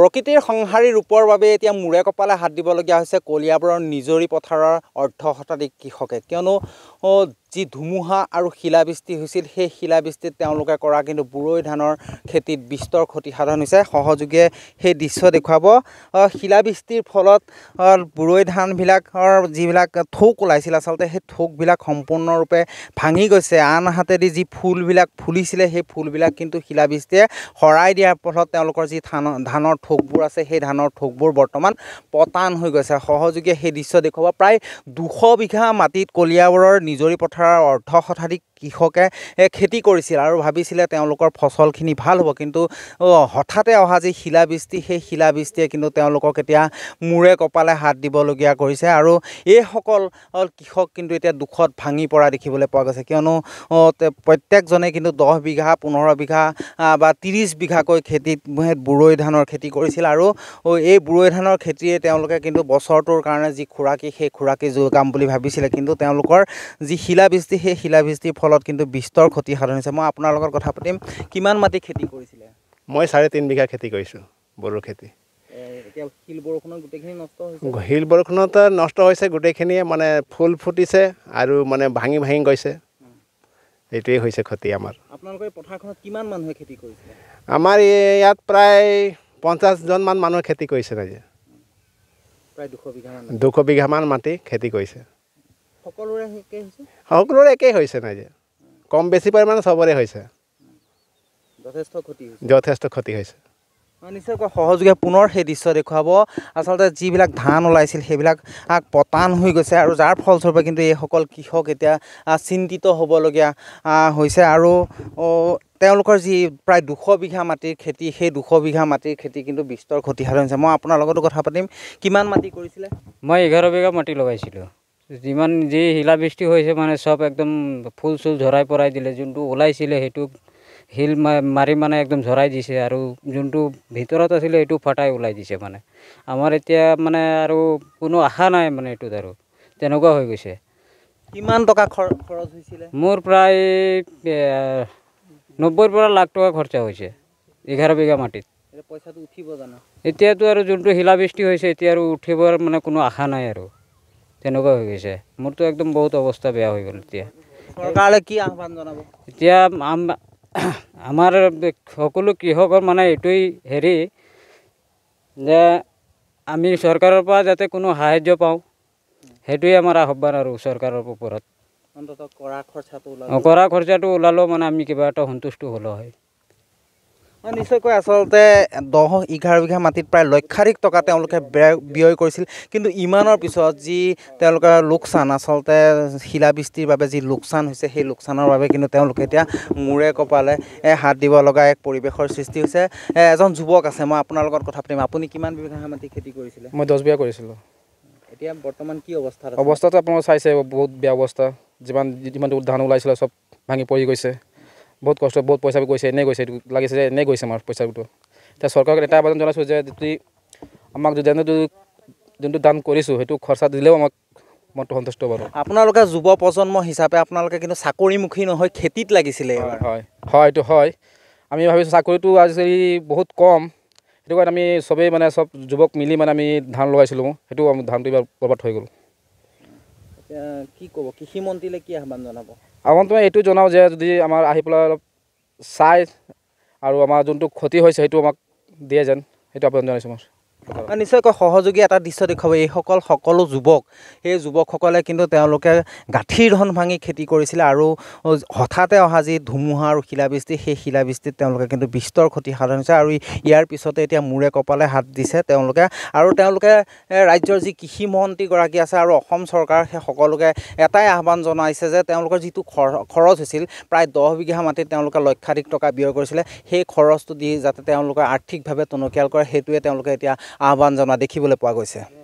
প্ৰকৃতিৰ সংহাৰী ৰূপৰ বাবে এতিয়া মূৰে কপালে হাত দিবলগীয়া হৈছে কলিয়াবৰৰ নিজৰি পথাৰৰ অৰ্ধ শতাধিক কৃষকে কিয়নো যি ধুমুহা আৰু শিলাবৃষ্টি হৈছিল সেই শিলাবৃষ্টিত তেওঁলোকে কৰা কিন্তু বুৰৈ ধানৰ খেতিত বিস্তৰ ক্ষতি সাধন হৈছে সহযোগীয়ে সেই দৃশ্য দেখুৱাব শিলাবৃষ্টিৰ ফলত বুৰৈ ধানবিলাকৰ যিবিলাক থোক ওলাইছিল আচলতে সেই থোকবিলাক সম্পূৰ্ণৰূপে ভাঙি গৈছে আনহাতেদি যি ফুলবিলাক ফুলিছিলে সেই ফুলবিলাক কিন্তু শিলাবৃষ্টিয়ে শৰাই দিয়াৰ ফলত তেওঁলোকৰ যি ধান ধানৰ থোকবোৰ আছে সেই ধানৰ থোকবোৰ বৰ্তমান পতান হৈ গৈছে সহযোগীয়ে সেই দৃশ্য দেখুৱাব প্ৰায় দুশ বিঘা মাটিত কলিয়াবোৰৰ নিজৰি পথাৰ কথাৰ অৰ্থ শতাধিক কৃষকে খেতি কৰিছিল আৰু ভাবিছিলে তেওঁলোকৰ ফচলখিনি ভাল হ'ব কিন্তু হঠাতে অহা যি শিলাবৃষ্টি সেই শিলাবৃষ্টিয়ে কিন্তু তেওঁলোকক এতিয়া মূৰে কপালে হাত দিবলগীয়া কৰিছে আৰু এইসকল কৃষক কিন্তু এতিয়া দুখত ভাঙি পৰা দেখিবলৈ পোৱা গৈছে কিয়নো প্ৰত্যেকজনে কিন্তু দহ বিঘা পোন্ধৰ বিঘা বা ত্ৰিছ বিঘাকৈ খেতিত বুৰৈ ধানৰ খেতি কৰিছিল আৰু এই বুৰৈ ধানৰ খেতিয়ে তেওঁলোকে কিন্তু বছৰটোৰ কাৰণে যি খুৰাকী সেই খুৰাকী যোগাম বুলি ভাবিছিলে কিন্তু তেওঁলোকৰ যি শিলাবৃষ্টি সেই শিলাবৃষ্টিৰ ফলত ফলত কিন্তু বিস্তৰ ক্ষতি সাধন হৈছে মই আপোনাৰ লগত কথা পাতিম কিমান মাটি খেতি কৰিছিলে মই চাৰে তিনি বিঘা খেতি কৰিছোঁ বড়ো খেতি শিল বৰষুণত নষ্ট হৈছে গোটেইখিনিয়ে মানে ফুল ফুটিছে আৰু মানে ভাঙি ভাঙি গৈছে এইটোৱেই হৈছে ক্ষতি আমাৰ আমাৰ ইয়াত প্ৰায় পঞ্চাছজনমান মানুহে খেতি কৰিছে নাই যে দুশ বিঘামান মাটি খেতি কৰিছে সকলোৰে একেই হৈছে নাই যে কম বেছি পৰিমাণে চবৰে হৈছে যথেষ্ট ক্ষতি যথেষ্ট ক্ষতি হৈছে নিশ্চয়কৈ সহযোগে পুনৰ সেই দৃশ্য দেখুৱাব আচলতে যিবিলাক ধান ওলাইছিল সেইবিলাক পতান হৈ গৈছে আৰু যাৰ ফলস্বৰূপে কিন্তু এইসকল কৃষক এতিয়া চিন্তিত হ'বলগীয়া হৈছে আৰু তেওঁলোকৰ যি প্ৰায় দুশ বিঘা মাটিৰ খেতি সেই দুশ বিঘা মাটিৰ খেতি কিন্তু বিস্তৰ ক্ষতিসাধন হৈছে মই আপোনাৰ লগতো কথা পাতিম কিমান মাটি কৰিছিলে মই এঘাৰ বিঘা মাটি লগাইছিলোঁ যিমান যি শিলাবৃষ্টি হৈছে মানে চব একদম ফুল চুল ঝৰাই পৰাই দিলে যোনটো ওলাইছিলে সেইটো শিল মাৰি মানে একদম ঝৰাই দিছে আৰু যোনটো ভিতৰত আছিলে সেইটো ফটাই ওলাই দিছে মানে আমাৰ এতিয়া মানে আৰু কোনো আশা নাই মানে এইটোত আৰু তেনেকুৱা হৈ গৈছে কিমান টকা খৰচ হৈছিলে মোৰ প্ৰায় নব্বৈৰ পৰা লাখ টকা খৰচা হৈছে এঘাৰ বিঘা মাটিত পইচাটো উঠিব জানো এতিয়াতো আৰু যোনটো শিলাবৃষ্টি হৈছে এতিয়া আৰু উঠিবৰ মানে কোনো আশা নাই আৰু তেনেকুৱা হৈ গৈছে মোৰতো একদম বহুত অৱস্থা বেয়া হৈ গ'ল এতিয়া কি আহ্বান জনাব এতিয়া আমাৰ সকলো কৃষকৰ মানে এইটোৱেই হেৰি যে আমি চৰকাৰৰ পৰা যাতে কোনো সাহাৰ্য পাওঁ সেইটোৱে আমাৰ আহ্বান আৰু চৰকাৰৰ ওপৰত কৰা খৰচাটো কৰা খৰচাটো ওলালেও মানে আমি কিবা এটা সন্তুষ্ট হ'লোঁ হয় মই নিশ্চয়কৈ আচলতে দহ এঘাৰ বিঘা মাটিত প্ৰায় লক্ষাধিক টকা তেওঁলোকে ব্যয় কৰিছিল কিন্তু ইমানৰ পিছত যি তেওঁলোকৰ লোকচান আচলতে শিলাবৃষ্টিৰ বাবে যি লোকচান হৈছে সেই লোকচানৰ বাবে কিন্তু তেওঁলোকে এতিয়া মূৰে কপালে হাত দিব লগা এক পৰিৱেশৰ সৃষ্টি হৈছে এজন যুৱক আছে মই আপোনাৰ লগত কথা পাতিম আপুনি কিমান বিঘা মাটি খেতি কৰিছিলে মই দহ বিঘা কৰিছিলোঁ এতিয়া বৰ্তমান কি অৱস্থা অৱস্থাটো আপোনালোকে চাইছে বহুত বেয়া অৱস্থা যিমান যিমানটো ধান ওলাইছিলে চব ভাঙি পৰি গৈছে বহুত কষ্ট বহুত পইচা গৈছে এনেই গৈছে এইটো লাগিছে যে এনেই গৈছে আমাৰ পইচাটো এতিয়া চৰকাৰক এটা আবেদন জনাইছোঁ যে যদি আমাক যদি যোনটো দান কৰিছোঁ সেইটো খৰচা দিলেও আমাক মনটো সন্তুষ্ট বাৰু আপোনালোকে যুৱ প্ৰজন্ম হিচাপে আপোনালোকে কিন্তু চাকৰিমুখী নহয় খেতিত লাগিছিলে হয় হয় এইটো হয় আমি ভাবিছোঁ চাকৰিটো আজিকালি বহুত কম সেইটো কাৰণে আমি চবেই মানে চব যুৱক মিলি মানে আমি ধান লগাইছিলোঁ সেইটো আমি ধানটো এইবাৰ বৰবাদ হৈ গ'ল কি ক'ব কৃষিমন্ত্ৰীলৈ কি আহ্বান জনাব আহ্বান তুমি এইটো জনাওঁ যে যদি আমাৰ আহি পেলাই অলপ চাই আৰু আমাৰ যোনটো ক্ষতি হৈছে সেইটো আমাক দিয়ে যেন সেইটো আহ্বান জনাইছোঁ মই নিশ্চয়কৈ সহযোগী এটা দৃশ্য দেখুৱাব এইসকল সকলো যুৱক সেই যুৱকসকলে কিন্তু তেওঁলোকে গাঁঠিৰ ধন ভাঙি খেতি কৰিছিলে আৰু হঠাতে অহা যি ধুমুহা আৰু শিলাবৃষ্টি সেই শিলাবৃষ্টিত তেওঁলোকে কিন্তু বিস্তৰ ক্ষতি সাধন হৈছে আৰু ইয়াৰ পিছতে এতিয়া মূৰে কপালে হাত দিছে তেওঁলোকে আৰু তেওঁলোকে ৰাজ্যৰ যি কৃষিমন্ত্ৰীগৰাকী আছে আৰু অসম চৰকাৰ সেই সকলোকে এটাই আহ্বান জনাইছে যে তেওঁলোকৰ যিটো খৰচ হৈছিল প্ৰায় দহ বিঘা মাটিত তেওঁলোকে লক্ষাধিক টকা ব্যয় কৰিছিলে সেই খৰচটো দি যাতে তেওঁলোকে আৰ্থিকভাৱে টনকিয়াল কৰে সেইটোৱে তেওঁলোকে এতিয়া আহ্বান জনোৱা দেখিবলৈ পোৱা গৈছে